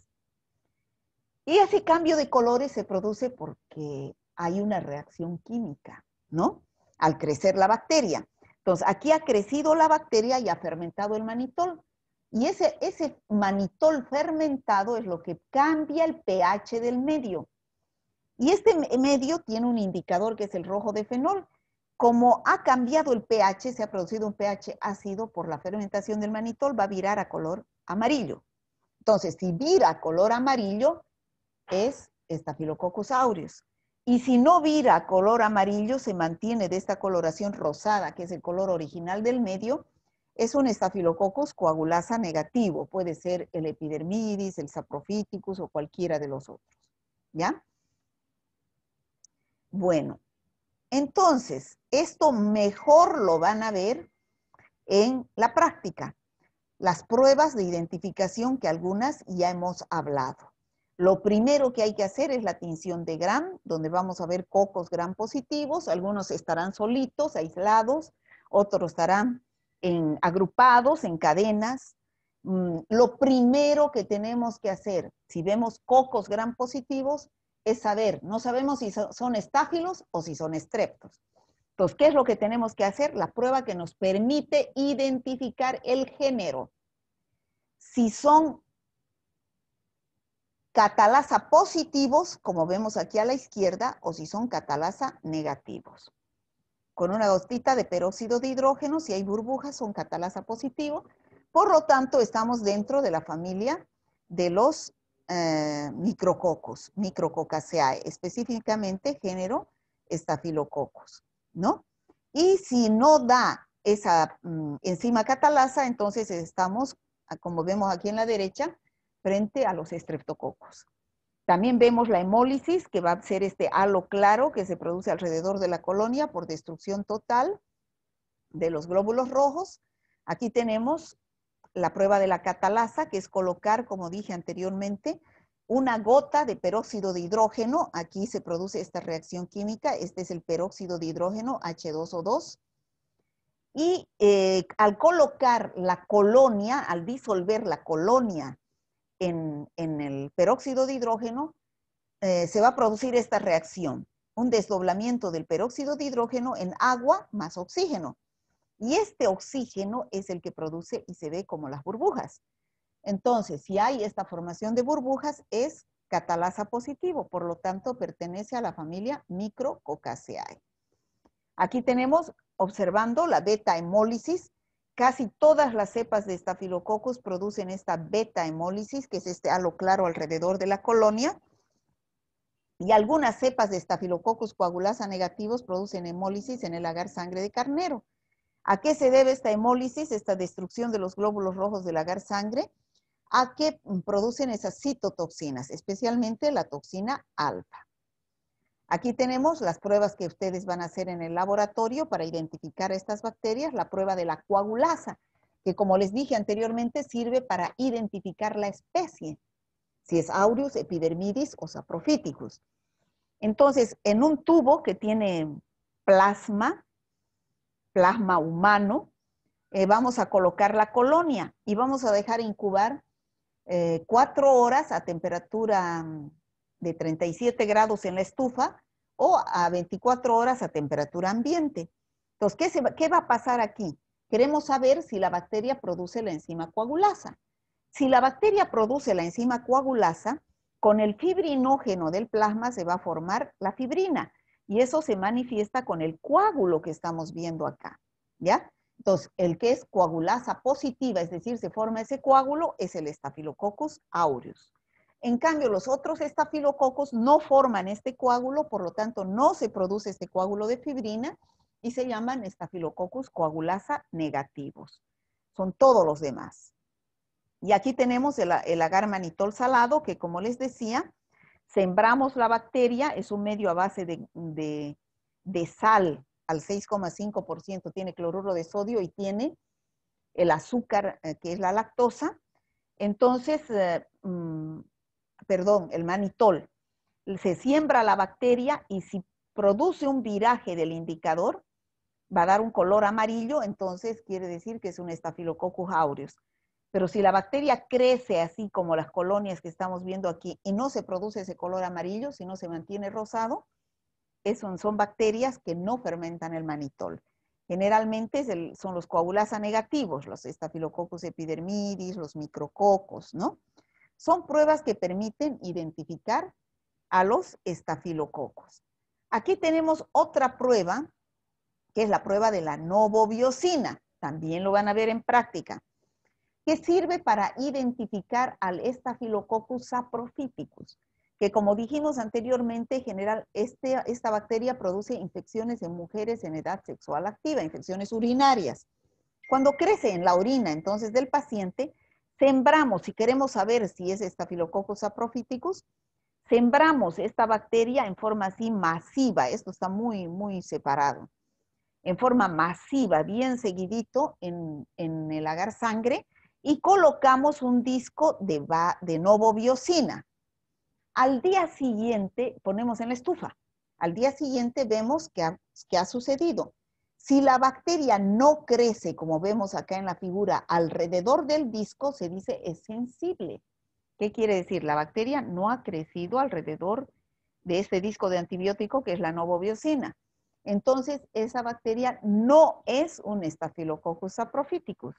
Y ese cambio de colores se produce porque hay una reacción química, ¿no? Al crecer la bacteria. Entonces, aquí ha crecido la bacteria y ha fermentado el manitol. Y ese, ese manitol fermentado es lo que cambia el pH del medio. Y este medio tiene un indicador que es el rojo de fenol. Como ha cambiado el pH, se ha producido un pH ácido por la fermentación del manitol, va a virar a color amarillo. Entonces, si vira a color amarillo, es estafilococcus aureus. Y si no vira a color amarillo, se mantiene de esta coloración rosada, que es el color original del medio, es un estafilococcus coagulasa negativo. Puede ser el epidermidis, el saprophyticus o cualquiera de los otros. ¿Ya? Bueno, entonces, esto mejor lo van a ver en la práctica. Las pruebas de identificación que algunas ya hemos hablado. Lo primero que hay que hacer es la tinción de Gram, donde vamos a ver cocos Gram positivos. Algunos estarán solitos, aislados, otros estarán agrupados en cadenas. Mm, lo primero que tenemos que hacer, si vemos cocos Gram positivos, es saber, no sabemos si son estáfilos o si son estreptos. Entonces, ¿qué es lo que tenemos que hacer? La prueba que nos permite identificar el género. Si son catalasa positivos, como vemos aquí a la izquierda, o si son catalasa negativos. Con una gotita de peróxido de hidrógeno, si hay burbujas, son catalasa positivo. Por lo tanto, estamos dentro de la familia de los eh, micrococos, micrococaceae, específicamente género estafilococos, ¿no? Y si no da esa mm, enzima catalasa, entonces estamos, ah, como vemos aquí en la derecha, frente a los estreptococos. También vemos la hemólisis, que va a ser este halo claro que se produce alrededor de la colonia por destrucción total de los glóbulos rojos. Aquí tenemos la prueba de la catalasa, que es colocar, como dije anteriormente, una gota de peróxido de hidrógeno. Aquí se produce esta reacción química. Este es el peróxido de hidrógeno H2O2. Y eh, al colocar la colonia, al disolver la colonia en, el peróxido de hidrógeno, eh, se va a producir esta reacción. Un desdoblamiento del peróxido de hidrógeno en agua más oxígeno. Y este oxígeno es el que produce y se ve como las burbujas. Entonces, si hay esta formación de burbujas, es catalasa positivo, por lo tanto, pertenece a la familia Micrococaceae. Aquí tenemos, observando la beta-hemólisis, casi todas las cepas de Estafilococos producen esta beta-hemólisis, que es este halo claro alrededor de la colonia, y algunas cepas de Estafilococos coagulasa negativos producen hemólisis en el agar sangre de carnero. ¿A qué se debe esta hemólisis, esta destrucción de los glóbulos rojos del agar sangre? A qué producen esas citotoxinas, especialmente la toxina alfa. Aquí tenemos las pruebas que ustedes van a hacer en el laboratorio para identificar estas bacterias, la prueba de la coagulasa, que como les dije anteriormente sirve para identificar la especie, si es aureus, epidermidis o saprophyticus. Entonces, en un tubo que tiene plasma, plasma humano, eh, vamos a colocar la colonia y vamos a dejar incubar eh, cuatro horas a temperatura mm, de 37 grados en la estufa o a 24 horas a temperatura ambiente. Entonces, ¿qué, ¿qué va a pasar aquí? Queremos saber si la bacteria produce la enzima coagulasa. Si la bacteria produce la enzima coagulasa, con el fibrinógeno del plasma se va a formar la fibrina, y eso se manifiesta con el coágulo que estamos viendo acá, ¿ya? Entonces, el que es coagulasa positiva, es decir, se forma ese coágulo, es el estafilococcus aureus. En cambio, los otros estafilococos no forman este coágulo, por lo tanto, no se produce este coágulo de fibrina y se llaman estafilococcus coagulasa negativos. Son todos los demás. Y aquí tenemos el agar manitol salado, que como les decía, Sembramos la bacteria, es un medio a base de, sal, al 6,5% tiene cloruro de sodio y tiene el azúcar, eh, que es la lactosa. Entonces, eh, mm, perdón, el manitol. Se siembra la bacteria y si produce un viraje del indicador, va a dar un color amarillo, entonces quiere decir que es un estafilococcus aureus. Pero si la bacteria crece así como las colonias que estamos viendo aquí y no se produce ese color amarillo, sino se mantiene rosado, son bacterias que no fermentan el manitol. Generalmente son los coagulasa negativos, los estafilococos epidermidis, los micrococos, ¿no? Son pruebas que permiten identificar a los estafilococos. Aquí tenemos otra prueba, que es la prueba de la novobiocina. También lo van a ver en práctica que sirve para identificar al Staphylococcus saprophyticus, que como dijimos anteriormente, general, este, esta bacteria produce infecciones en mujeres en edad sexual activa, infecciones urinarias. Cuando crece en la orina, entonces, del paciente, sembramos, si queremos saber si es Staphylococcus saprophyticus, sembramos esta bacteria en forma así masiva, esto está muy, muy separado, en forma masiva, bien seguidito en, en el agar sangre, y colocamos un disco de, va, Al día siguiente ponemos en la estufa. Al día siguiente vemos qué ha, sucedido. Si la bacteria no crece, como vemos acá en la figura, alrededor del disco, se dice es sensible. ¿Qué quiere decir? La bacteria no ha crecido alrededor de este disco de antibiótico que es la novobiocina Entonces, esa bacteria no es un Staphylococcus saprophyticus.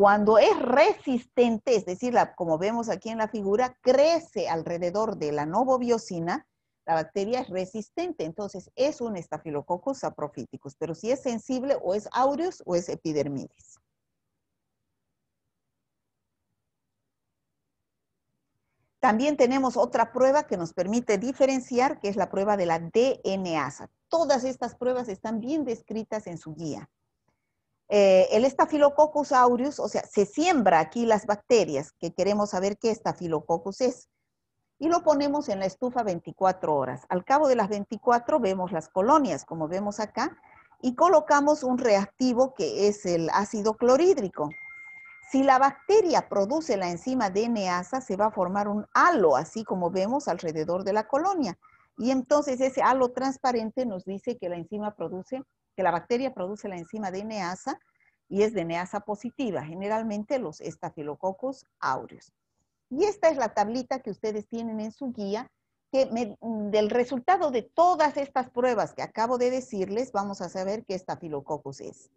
Cuando es resistente, es decir, como vemos aquí en la figura, crece alrededor de la novobiocina, la bacteria es resistente, entonces es un estafilococos saprofíticos, pero si es sensible o es aureus o es epidermidis. También tenemos otra prueba que nos permite diferenciar, que es la prueba de la DNA. Todas estas pruebas están bien descritas en su guía. Eh, el Staphylococcus aureus, o sea, se siembra aquí las bacterias, que queremos saber qué Staphylococcus es, y lo ponemos en la estufa 24 horas. Al cabo de las 24 vemos las colonias, como vemos acá, y colocamos un reactivo que es el ácido clorhídrico. Si la bacteria produce la enzima DNAsa, se va a formar un halo, así como vemos alrededor de la colonia. Y entonces ese halo transparente nos dice que la enzima produce la bacteria produce la enzima de neasa y es neasa positiva, generalmente los estafilococos áureos. Y esta es la tablita que ustedes tienen en su guía, que mm, del resultado de todas estas pruebas que acabo de decirles, vamos a saber qué estafilococos es.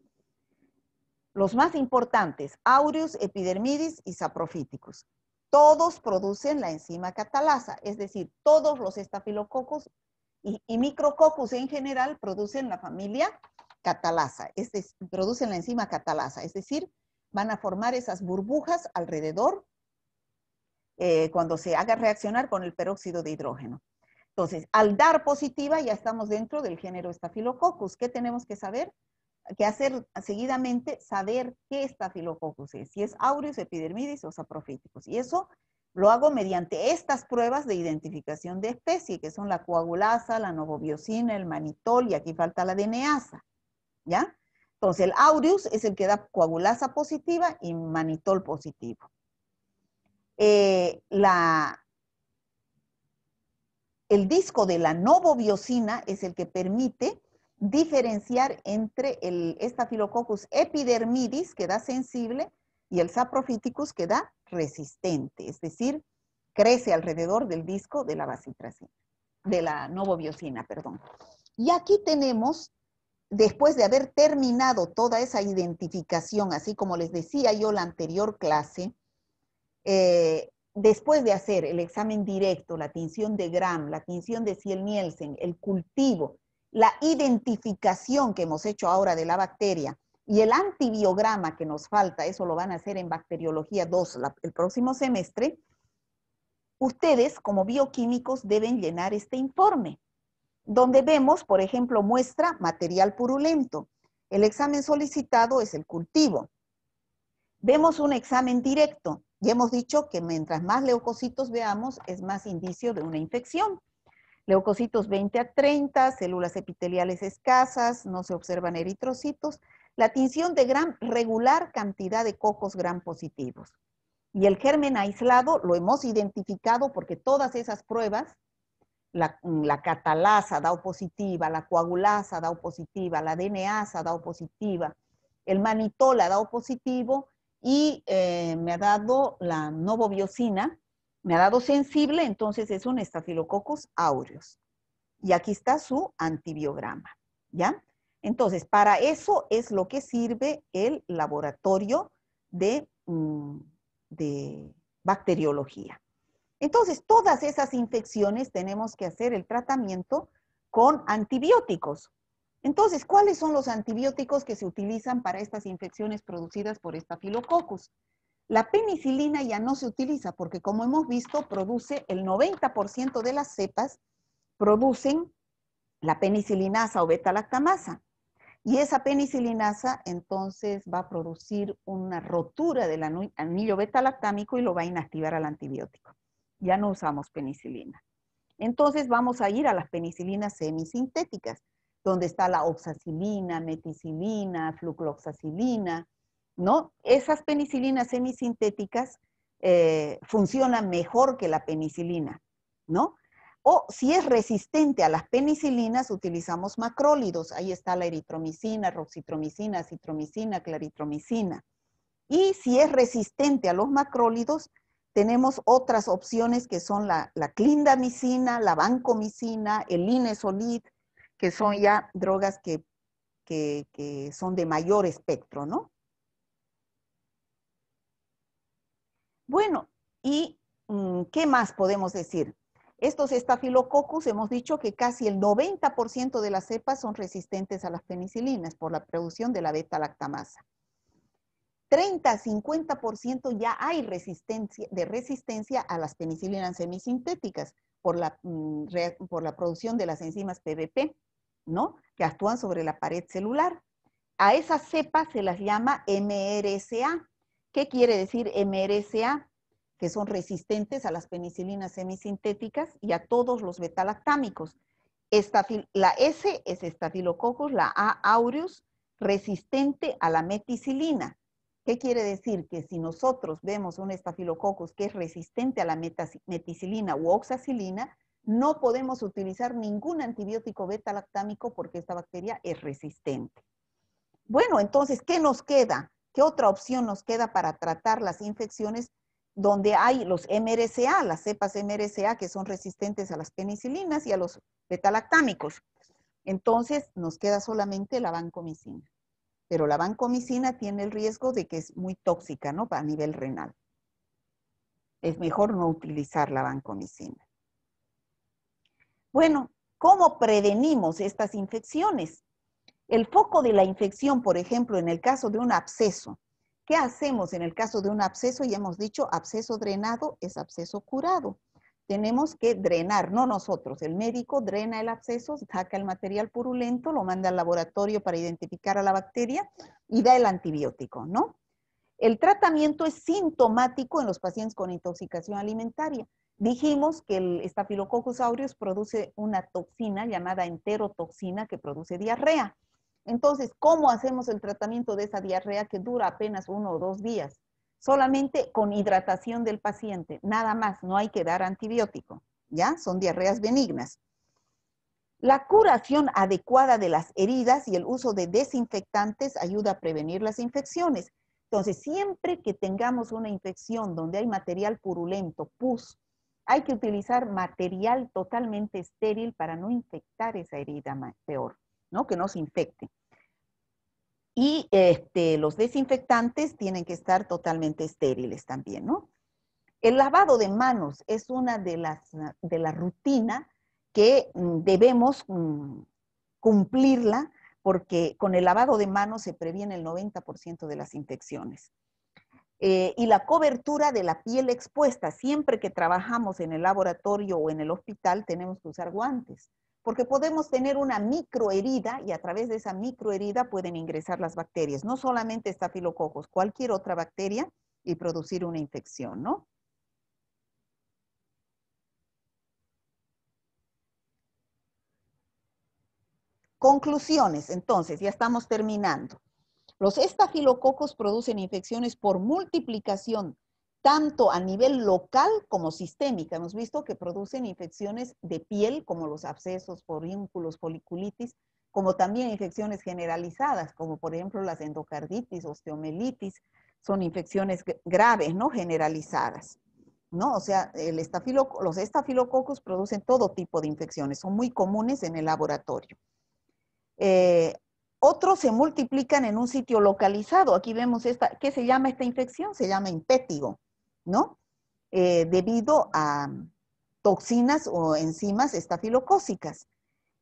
Los más importantes, aureus, epidermidis y saprofíticos. Todos producen la enzima catalasa, es decir, todos los estafilococos y, Micrococcus en general producen la familia catalasa, es producen la enzima catalasa, es decir, van a formar esas burbujas alrededor eh, cuando se haga reaccionar con el peróxido de hidrógeno. Entonces, al dar positiva ya estamos dentro del género Staphylococcus. ¿Qué tenemos que saber? Que hacer seguidamente saber qué Staphylococcus es, si es aureus, epidermidis o saprofíticos. Y eso lo hago mediante estas pruebas de identificación de especie, que son la coagulasa, la novobiosina, el manitol, y aquí falta la DNAsa, ¿ya? Entonces, el aureus es el que da coagulasa positiva y manitol positivo. Eh, la, el disco de la novobiosina es el que permite diferenciar entre el Estafilococcus epidermidis, que da sensible, y el Saprophyticus, que da resistente, es decir, crece alrededor del disco de la bacitracina, de la novobiocina, perdón. Y aquí tenemos, después de haber terminado toda esa identificación, así como les decía yo la anterior clase, eh, después de hacer el examen directo, la tinción de Gram, la tinción de Ciel-Nielsen, el cultivo, la identificación que hemos hecho ahora de la bacteria y el antibiograma que nos falta, eso lo van a hacer en bacteriología 2 el próximo semestre, ustedes como bioquímicos deben llenar este informe, donde vemos, por ejemplo, muestra material purulento. El examen solicitado es el cultivo. Vemos un examen directo y hemos dicho que mientras más leucocitos veamos, es más indicio de una infección. Leucocitos 20 a 30, células epiteliales escasas, no se observan eritrocitos la tinción de gran regular cantidad de cocos gran positivos. Y el germen aislado lo hemos identificado porque todas esas pruebas, la, catalasa catalasa da positiva, la coagulasa da positiva, la DNAsa da positiva, el manitol ha dado positivo y eh, me ha dado la novobiocina me ha dado sensible, entonces es un estafilococos aureus. Y aquí está su antibiograma, ¿ya? Entonces, para eso es lo que sirve el laboratorio mm, de, bacteriología. Entonces, todas esas infecciones tenemos que hacer el tratamiento con antibióticos. Entonces, ¿cuáles son los antibióticos que se utilizan para estas infecciones producidas por estafilococcus? La penicilina ya no se utiliza porque, como hemos visto, produce el 90% de las cepas producen la penicilinasa o beta-lactamasa. Y esa penicilinasa entonces va a producir una rotura del anillo beta-lactámico y lo va a inactivar al antibiótico. Ya no usamos penicilina. Entonces vamos a ir a las penicilinas semisintéticas, donde está la oxacilina, meticilina, flucloxacilina, ¿no? Esas penicilinas semisintéticas eh, funcionan mejor que la penicilina, ¿no? O si es resistente a las penicilinas, utilizamos macrólidos. Ahí está la eritromicina, roxitromicina, citromicina, claritromicina. Y si es resistente a los macrólidos, tenemos otras opciones que son la, clindamicina, la vancomicina, el inesolid, que son ya drogas que, que son de mayor espectro, ¿no? Bueno, ¿y mm, qué más podemos decir? Estos estafilococcus, hemos dicho que casi el 90% de las cepas son resistentes a las penicilinas por la producción de la beta-lactamasa. 30-50% ya hay resistencia, de resistencia a las penicilinas semisintéticas por la, mm, por la producción de las enzimas PBP, ¿no? Que actúan sobre la pared celular. A esas cepas se las llama MRSA. ¿Qué quiere decir MRSA? que son resistentes a las penicilinas semisintéticas y a todos los betalactámicos. Esta la S es estafilococos, la A aureus, resistente a la meticilina. ¿Qué quiere decir? Que si nosotros vemos un estafilococos que es resistente a la meticilina u oxacilina, no podemos utilizar ningún antibiótico beta-lactámico porque esta bacteria es resistente. Bueno, entonces, ¿qué nos queda? ¿Qué otra opción nos queda para tratar las infecciones donde hay los MRSA, las cepas MRSA que son resistentes a las penicilinas y a los betalactámicos. Entonces nos queda solamente la vancomicina. Pero la vancomicina tiene el riesgo de que es muy tóxica, ¿no? A nivel renal. Es mejor no utilizar la vancomicina. Bueno, ¿cómo prevenimos estas infecciones? El foco de la infección, por ejemplo, en el caso de un absceso, ¿Qué hacemos en el caso de un absceso? Ya hemos dicho, absceso drenado es absceso curado. Tenemos que drenar, no nosotros. El médico drena el absceso, saca el material purulento, lo manda al laboratorio para identificar a la bacteria y da el antibiótico, ¿no? El tratamiento es sintomático en los pacientes con intoxicación alimentaria. Dijimos que el Staphylococcus aureus produce una toxina llamada enterotoxina que produce diarrea. Entonces, ¿cómo hacemos el tratamiento de esa diarrea que dura apenas uno o dos días? Solamente con hidratación del paciente, nada más, no hay que dar antibiótico, ¿ya? Son diarreas benignas. La curación adecuada de las heridas y el uso de desinfectantes ayuda a prevenir las infecciones. Entonces, siempre que tengamos una infección donde hay material purulento, pus, hay que utilizar material totalmente estéril para no infectar esa herida peor. ¿no? Que no se infecte. Y este, los desinfectantes tienen que estar totalmente estériles también, ¿no? El lavado de manos es una de las de la rutina que mm, debemos mm, cumplirla porque con el lavado de manos se previene el 90% de las infecciones. Eh, y la cobertura de la piel expuesta. Siempre que trabajamos en el laboratorio o en el hospital tenemos que usar guantes porque podemos tener una microherida y a través de esa microherida pueden ingresar las bacterias, no solamente estafilococos, cualquier otra bacteria y producir una infección, ¿no? Conclusiones, entonces, ya estamos terminando. Los estafilococos producen infecciones por multiplicación tanto a nivel local como sistémica. Hemos visto que producen infecciones de piel, como los abscesos, porínculos, foliculitis, como también infecciones generalizadas, como por ejemplo las endocarditis, osteomelitis, son infecciones graves, ¿no? Generalizadas, ¿no? O sea, los estafilococos producen todo tipo de infecciones, son muy comunes en el laboratorio. Eh, otros se multiplican en un sitio localizado. Aquí vemos esta, ¿qué se llama esta infección? Se llama impétigo. ¿no? Eh, debido a toxinas o enzimas estafilocócicas.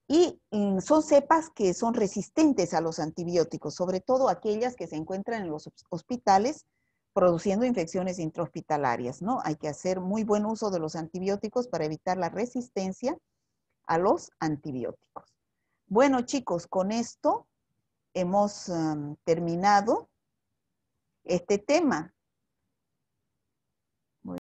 Y son cepas que son resistentes a los antibióticos, sobre todo aquellas que se encuentran en los hospitales produciendo infecciones intrahospitalarias, ¿no? Hay que hacer muy buen uso de los antibióticos para evitar la resistencia a los antibióticos. Bueno, chicos, con esto hemos em, terminado este tema.